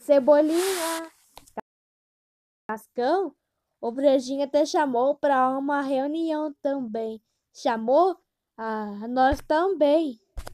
Cebolinha, Cascão, o Brejinho até chamou para uma reunião também. Chamou? Ah, nós também.